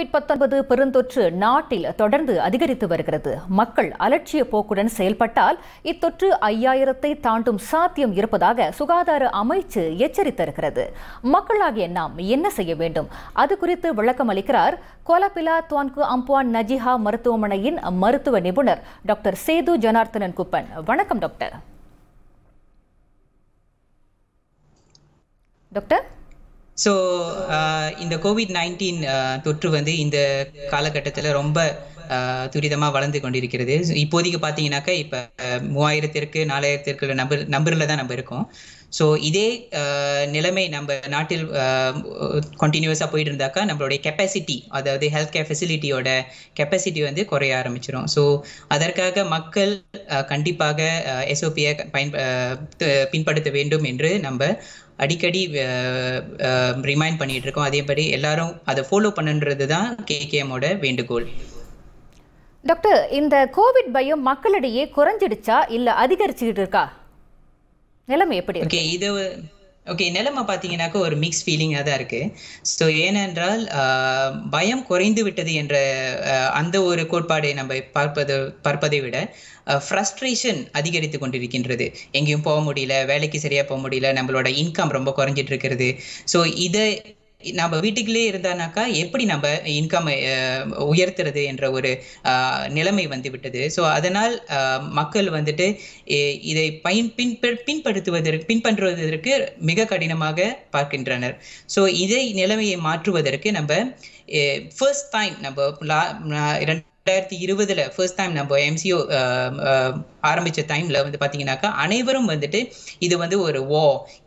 Covid பெருந்தொற்று நாட்டில் தொடர்ந்து அதிகரித்து வருகிறது மக்கள் அலட்சிய போக்குடன் செயல்பட்டால் இத்தொற்று ஐயாயிரத்தை தாண்டும் சாத்தியம் இருப்பதாக சுகாதார அமைச்சு எச்சரித்திருக்கிறது மக்களாகிய நாம் என்ன செய்ய வேண்டும் அது குறித்து விளக்கம் அளிக்கிறார் கோலபிலா துவான்கு அம்புவான் நஜிஹா மருத்துவமனையின் மருத்துவ நிபுணர் டாக்டர் சேது ஜனார்த்தனன் குப்பன் வணக்கம் டாக்டர் டாக்டர் ஸோ uh, இந்த கோவிட் நைன்டீன் uh, தொற்று வந்து இந்த காலகட்டத்தில் ரொம்ப uh, துரிதமாக வளர்ந்து கொண்டிருக்கிறது இப்போதைக்கு பார்த்தீங்கன்னாக்கா இப்போ மூவாயிரத்திற்கு நாலாயிரத்திற்கு நம்பர் நம்பரில் தான் நம்ம இருக்கோம் ஸோ இதே நிலைமை நம்ம நாட்டில் கண்டினியூஸாக போயிட்டு இருந்தாக்கா நம்மளுடைய கெப்பாசிட்டி அதாவது ஹெல்த் கேர் ஃபெசிலிட்டியோட கெப்பாசிட்டி வந்து குறைய ஆரம்பிச்சிடும் ஸோ அதற்காக மக்கள் கண்டிப்பாக எஸ்ஓபியை பயன்ப பின்படுத்த வேண்டும் என்று நம்ம அடிக்கடி ரிமைண்ட் பண்ணிட்டு இருக்கோம் அதேபடி எல்லாரும் அதை ஃபாலோ பண்ணுன்றது தான் கேகேஎமோட வேண்டுகோள் டாக்டர் இந்த கோவிட் பயம் மக்களிடையே குறைஞ்சிடுச்சா இல்லை அதிகரிச்சுக்கிட்டு இருக்கா நிலைமை எப்படி ஓகே இது ஓகே நிலைமை பார்த்தீங்கன்னாக்கா ஒரு மிக்ஸ் ஃபீலிங்காக தான் இருக்குது ஸோ ஏனென்றால் பயம் குறைந்து விட்டது என்ற அந்த ஒரு கோட்பாடை நம்ம பார்ப்பது பார்ப்பதை விட ஃப்ரஸ்ட்ரேஷன் அதிகரித்து கொண்டிருக்கின்றது எங்கேயும் போக முடியல வேலைக்கு சரியாக போக முடியல நம்மளோட இன்கம் ரொம்ப குறைஞ்சிட்டு இருக்கிறது ஸோ இதை நம்ம வீட்டுக்குள்ளே இருந்தானாக்கா எப்படி நம்ம இன்கம் உயர்த்துறது என்ற ஒரு நிலைமை வந்து விட்டது ஸோ அதனால் மக்கள் வந்துட்டு இதை பயன் பின் பின்படுத்துவதற்கு பின்பற்றுவதற்கு மிக கடினமாக பார்க்கின்றனர் ஸோ இதை நிலைமையை மாற்றுவதற்கு நம்ம ஃபர்ஸ்ட் டைம் நம்ம இரண்டு ரெண்டாயிரத்தி இருபதுல ஃபர்ஸ்ட் டைம் நம்ம எம்சிஓ ஆரம்பிச்ச டைம்ல வந்து பாத்தீங்கன்னாக்கா அனைவரும் வந்துட்டு இது வந்து ஒரு ஓ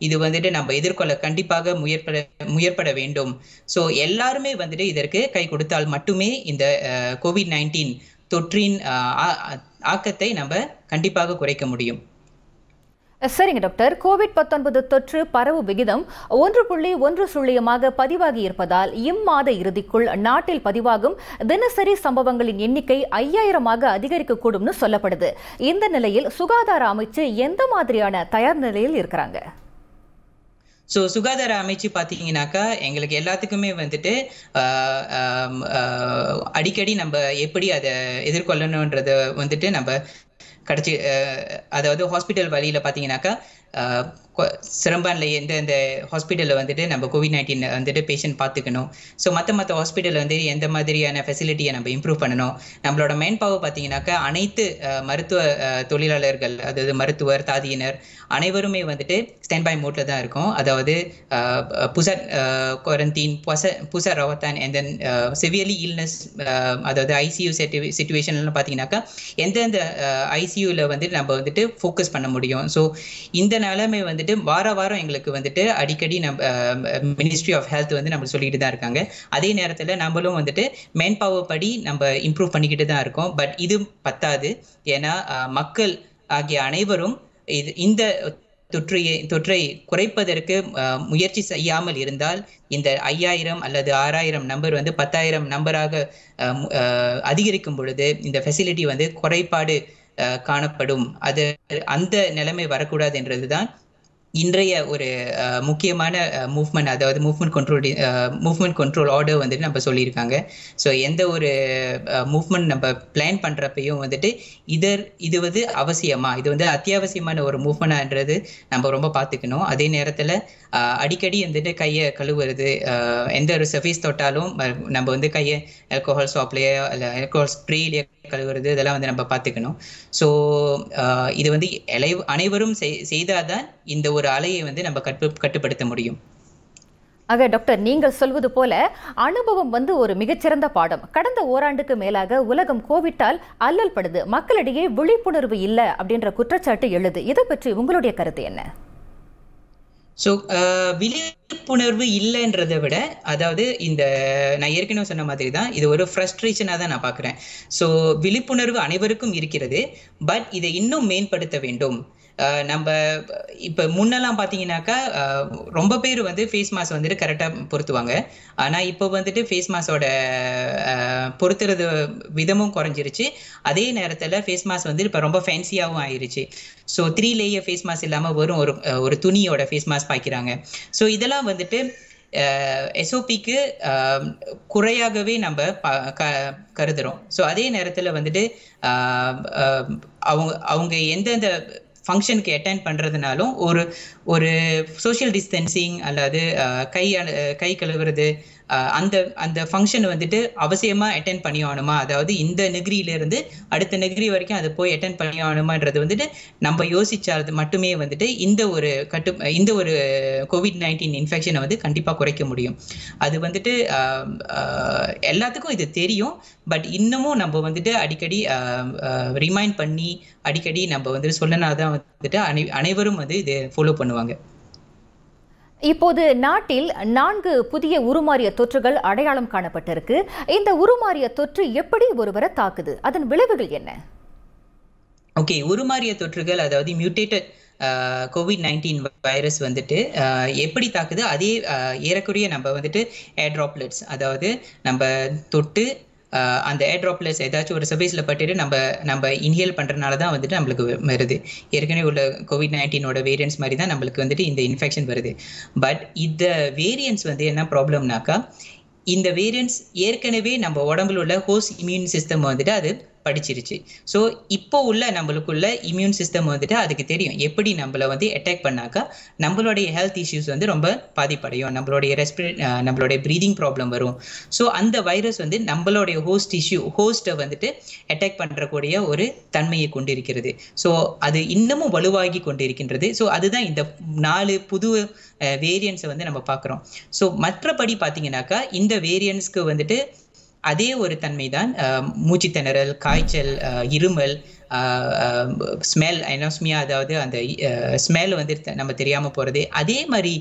இது வந்துட்டு நம்ம எதிர்கொள்ள கண்டிப்பாக முயற்பட முயற்பட வேண்டும் ஸோ எல்லாருமே வந்துட்டு இதற்கு கை கொடுத்தால் மட்டுமே இந்த கோவிட் நைன்டீன் தொற்றின் ஆக்கத்தை நம்ம கண்டிப்பாக குறைக்க முடியும் சரிங்க டாக்டர் கோவிட் பத்தொன்பது தொற்று பரவு விகிதம் ஒன்று புள்ளி ஒன்று சுழியமாக பதிவாகி இருப்பதால் இம்மாத இறுதிக்குள் நாட்டில் பதிவாகும் தினசரி சம்பவங்களின் எண்ணிக்கை ஐயாயிரமாக அதிகரிக்கக்கூடும்னு சொல்லப்படுது இந்த நிலையில் சுகாதார அமைச்சு எந்த மாதிரியான தயார் நிலையில் இருக்கிறாங்க ஸோ சுகாதார அமைச்சு பார்த்தீங்கன்னாக்கா எங்களுக்கு எல்லாத்துக்குமே வந்துட்டு அடிக்கடி நம்ம எப்படி அதை எதிர்கொள்ளணுன்றத வந்துட்டு நம்ம கடைசி அதாவது ஹாஸ்பிட்டல் வழியில் பார்த்தீங்கன்னாக்கா சிரம்பானில் எந்த இந்த ஹாஸ்பிட்டலில் வந்துட்டு நம்ம கோவிட் நைன்டீன் வந்துட்டு பேஷண்ட் பார்த்துக்கணும் ஸோ மற்ற மற்ற ஹாஸ்பிட்டலில் வந்து எந்த மாதிரியான ஃபெசிலிட்டியை நம்ம இம்ப்ரூவ் பண்ணணும் நம்மளோட மெயின் பவர் பார்த்தீங்கன்னாக்கா அனைத்து மருத்துவ தொழிலாளர்கள் அதாவது மருத்துவர் தாதியினர் அனைவருமே வந்துட்டு ஸ்டாண்ட் பை மோட்டில் தான் இருக்கும் அதாவது புசர் குவாரந்தீன் புச புசர் ரவத்தான் அண்ட் தென் சிவியர்லி இல்னஸ் அதாவது ஐசியூ சுச்சுவேஷன்லாம் பார்த்தீங்கன்னாக்கா எந்தெந்த ஐசியூவில் வந்துட்டு நம்ம வந்துட்டு ஃபோக்கஸ் பண்ண முடியும் ஸோ இந்த நிலைமை வந்து வந்துட்டு வார வாரம் எங்களுக்கு வந்துட்டு அடிக்கடி நம்ம மினிஸ்ட்ரி ஆஃப் ஹெல்த் வந்து நம்ம சொல்லிட்டு தான் இருக்காங்க அதே நேரத்தில் நம்மளும் வந்துட்டு மேன் பவர் படி நம்ம இம்ப்ரூவ் பண்ணிக்கிட்டு தான் இருக்கோம் பட் இது பத்தாது ஏன்னா மக்கள் ஆகிய அனைவரும் இது இந்த தொற்றையை தொற்றை குறைப்பதற்கு முயற்சி செய்யாமல் இருந்தால் இந்த ஐயாயிரம் அல்லது ஆறாயிரம் நம்பர் வந்து பத்தாயிரம் நம்பராக அதிகரிக்கும் பொழுது இந்த ஃபெசிலிட்டி வந்து குறைபாடு காணப்படும் அது அந்த நிலைமை வரக்கூடாது என்றதுதான் இன்றைய ஒரு முக்கியமான மூவ்மெண்ட் அதாவது movement control movement control order வந்துட்டு நம்ம சொல்லியிருக்காங்க ஸோ எந்த ஒரு மூவ்மெண்ட் நம்ம பிளான் பண்ணுறப்பையும் வந்துட்டு இதர் இது வந்து அவசியமா இது வந்து அத்தியாவசியமான ஒரு மூவ்மெண்ட்ன்றது நம்ம ரொம்ப பார்த்துக்கணும் அதே நேரத்தில் அடிக்கடி வந்துட்டு கையை கழுவுறது எந்த ஒரு சர்வீஸ் தொட்டாலும் நம்ம வந்து கையை ஆல்கோஹால் ஸ்வாப்லேயோ இல்லை ஆல்கோஹால் ஸ்ப்ரீலேயே கழுவுறது இதெல்லாம் வந்து நம்ம பார்த்துக்கணும் ஸோ இது வந்து இலை அனைவரும் செய்தாதான் இந்த ஒரு அலையை வந்து நம்ம கட்டு கட்டுப்படுத்த முடியும் ஆக டாக்டர் நீங்கள் சொல்வது போல அனுபவம் வந்து ஒரு மிகச்சிறந்த பாடம் கடந்த ஓராண்டுக்கு மேலாக உலகம் கோவிட்டால் அல்லல் படுது மக்களிடையே விழிப்புணர்வு இல்லை அப்படின்ற குற்றச்சாட்டு எழுது இதை பற்றி உங்களுடைய கருத்து என்ன ஸோ uh, விழிப்புணர்வு இல்லைன்றதை விட அதாவது இந்த நான் ஏற்கனவே சொன்ன மாதிரி தான் இது ஒரு ஃப்ரஸ்ட்ரேஷனாக தான் நான் பார்க்குறேன் ஸோ விழிப்புணர்வு அனைவருக்கும் இருக்கிறது பட் இதை இன்னும் மேம்படுத்த வேண்டும் நம்ம இப்போ முன்னெல்லாம் பார்த்தீங்கன்னாக்கா ரொம்ப பேர் வந்து ஃபேஸ் மாஸ்க் வந்துட்டு கரெக்டாக பொருத்துவாங்க ஆனால் இப்போ வந்துட்டு ஃபேஸ் மாஸோட பொருத்துறது விதமும் குறைஞ்சிருச்சு அதே நேரத்தில் ஃபேஸ் மாஸ்க் வந்து இப்போ ரொம்ப ஃபேன்சியாகவும் ஆயிருச்சு so three layer face mask இல்லாமல் வரும் ஒரு ஒரு துணியோட ஃபேஸ் மாஸ்க் பார்க்குறாங்க ஸோ இதெல்லாம் வந்துட்டு எஸ்ஓபிக்கு குறையாகவே நம்ம க கருதுகிறோம் ஸோ அதே நேரத்தில் வந்துட்டு அவங்க அவங்க எந்தெந்த ஃபங்க்ஷனுக்கு அட்டன் பண்ணுறதுனாலும் ஒரு ஒரு சோஷியல் டிஸ்டன்சிங் அல்லது கை கை கழுவுறது அந்த அந்த ஃபங்க்ஷன் வந்துட்டு அவசியமாக அட்டென்ட் பண்ணி ஆகணுமா அதாவது இந்த நெகிரியிலேருந்து அடுத்த நெகிரி வரைக்கும் அதை போய் அட்டென்ட் பண்ணி ஆகணுமான்றது வந்துட்டு நம்ம யோசிச்சாது மட்டுமே வந்துட்டு இந்த ஒரு கட்டு இந்த ஒரு கோவிட் நைன்டீன் இன்ஃபெக்ஷனை வந்து கண்டிப்பாக குறைக்க முடியும் அது வந்துட்டு எல்லாத்துக்கும் இது தெரியும் பட் இன்னமும் நம்ம வந்துட்டு அடிக்கடி ரிமைண்ட் பண்ணி அடிக்கடி நம்ம வந்துட்டு சொல்லனா தான் வந்துட்டு அனை அனைவரும் வந்து இது ஃபாலோ பண்ணுவாங்க இப்போது நாட்டில் நான்கு புதிய உருமாறிய தொற்றுகள் அடையாளம் காணப்பட்டிருக்கு இந்த உருமாறிய தொற்று எப்படி ஒருவரை தாக்குது அதன் விளைவுகள் என்ன ஓகே உருமாறிய தொற்றுகள் அதாவது மியூட்டேட்டட் கோவிட் நைன்டீன் வைரஸ் வந்துட்டு எப்படி தாக்குது அதே ஏறக்குறைய நம்ம வந்துட்டு ஏர் ட்ராப்லெட்ஸ் அதாவது நம்ம தொட்டு அந்த ஏட்ராப்லஸ் ஏதாச்சும் ஒரு சர்வீஸில் பட்டுட்டு நம்ம நம்ம இன்ஹேல் பண்ணுறதுனால தான் வந்துட்டு நம்மளுக்கு வருது ஏற்கனவே உள்ள கோவிட் நைன்டீனோட வேரியன்ஸ் மாதிரி தான் நம்மளுக்கு வந்துட்டு இந்த இன்ஃபெக்ஷன் வருது பட் இந்த வேரியன்ஸ் வந்து என்ன ப்ராப்ளம்னாக்கா இந்த வேரியன்ஸ் ஏற்கனவே நம்ம உடம்புல உள்ள ஹோஸ் இம்யூன் சிஸ்டம் வந்துட்டு அது படிச்சிருச்சு ஸோ இப்போ உள்ள நம்மளுக்குள்ள இம்யூன் சிஸ்டம் வந்துட்டு அதுக்கு தெரியும் எப்படி நம்மளை வந்து அட்டாக் பண்ணாக்கா நம்மளுடைய ஹெல்த் இஷ்யூஸ் வந்து ரொம்ப பாதிப்படையும் நம்மளுடைய ரெஸ்பிர நம்மளுடைய ப்ரீதிங் ப்ராப்ளம் வரும் ஸோ அந்த வைரஸ் வந்து நம்மளுடைய ஹோஸ்ட் இஷ்யூ ஹோஸ்ட்டை வந்துட்டு அட்டாக் பண்ணுறக்கூடிய ஒரு தன்மையை கொண்டிருக்கிறது ஸோ அது இன்னமும் வலுவாகி கொண்டிருக்கின்றது ஸோ அதுதான் இந்த நாலு புது வேரியன்ஸை வந்து நம்ம பார்க்குறோம் ஸோ மற்றபடி பார்த்தீங்கன்னாக்கா இந்த வேரியன்ஸ்க்கு வந்துட்டு அதே ஒரு தன்மை தான் மூச்சுத்திணறல் காய்ச்சல் இருமல் ஸ்மெல் அனோஸ்மியா அதாவது அந்த ஸ்மெல் வந்து நம்ம தெரியாமல் போகிறது அதே மாதிரி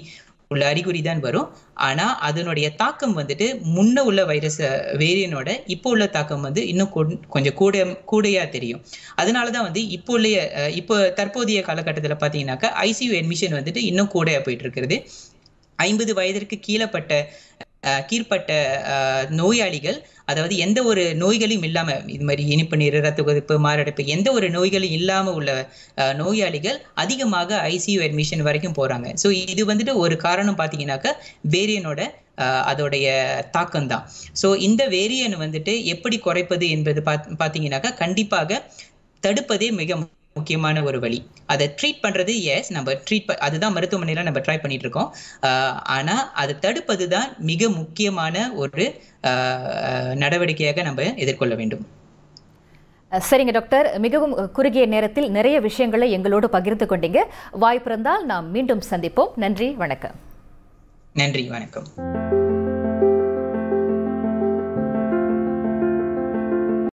உள்ள அறிகுறி தான் வரும் ஆனால் அதனுடைய தாக்கம் வந்துட்டு முன்ன உள்ள வைரஸ் வேரியனோட இப்போ உள்ள தாக்கம் வந்து இன்னும் கொஞ்சம் கூட கூடையாக தெரியும் அதனால தான் வந்து இப்போ உள்ள இப்போ தற்போதைய காலகட்டத்தில் பார்த்தீங்கன்னாக்கா ஐசியூ அட்மிஷன் வந்துட்டு இன்னும் கூடையாக போயிட்டு இருக்கிறது ஐம்பது வயதிற்கு கீழப்பட்ட கீழ்பட்ட நோயாளிகள் அதாவது எந்த ஒரு நோய்களையும் இல்லாமல் இது மாதிரி இனிப்பு நீர் ரத்த கொதிப்பு மாரடைப்பு எந்த ஒரு நோய்களும் இல்லாமல் உள்ள நோயாளிகள் அதிகமாக ஐசியு அட்மிஷன் வரைக்கும் போகிறாங்க ஸோ இது வந்துட்டு ஒரு காரணம் பார்த்தீங்கன்னாக்கா வேரியனோட அதோடைய தாக்கம் தான் ஸோ இந்த வேரியன் வந்துட்டு எப்படி குறைப்பது என்பது பாத் கண்டிப்பாக தடுப்பதே மிக முக்கியமான ஒரு வழி அதை ட்ரீட் பண்ணுறது எஸ் நம்ம ட்ரீட் அதுதான் மருத்துவமனையில் நம்ம ட்ரை பண்ணிட்டு இருக்கோம் ஆனால் அதை தடுப்பது தான் மிக முக்கியமான ஒரு நடவடிக்கையாக நம்ம எதிர்கொள்ள வேண்டும் சரிங்க டாக்டர் மிகவும் குறுகிய நேரத்தில் நிறைய விஷயங்களை எங்களோடு பகிர்ந்து கொண்டீங்க வாய்ப்பு இருந்தால் நாம் மீண்டும் சந்திப்போம் நன்றி வணக்கம் நன்றி வணக்கம்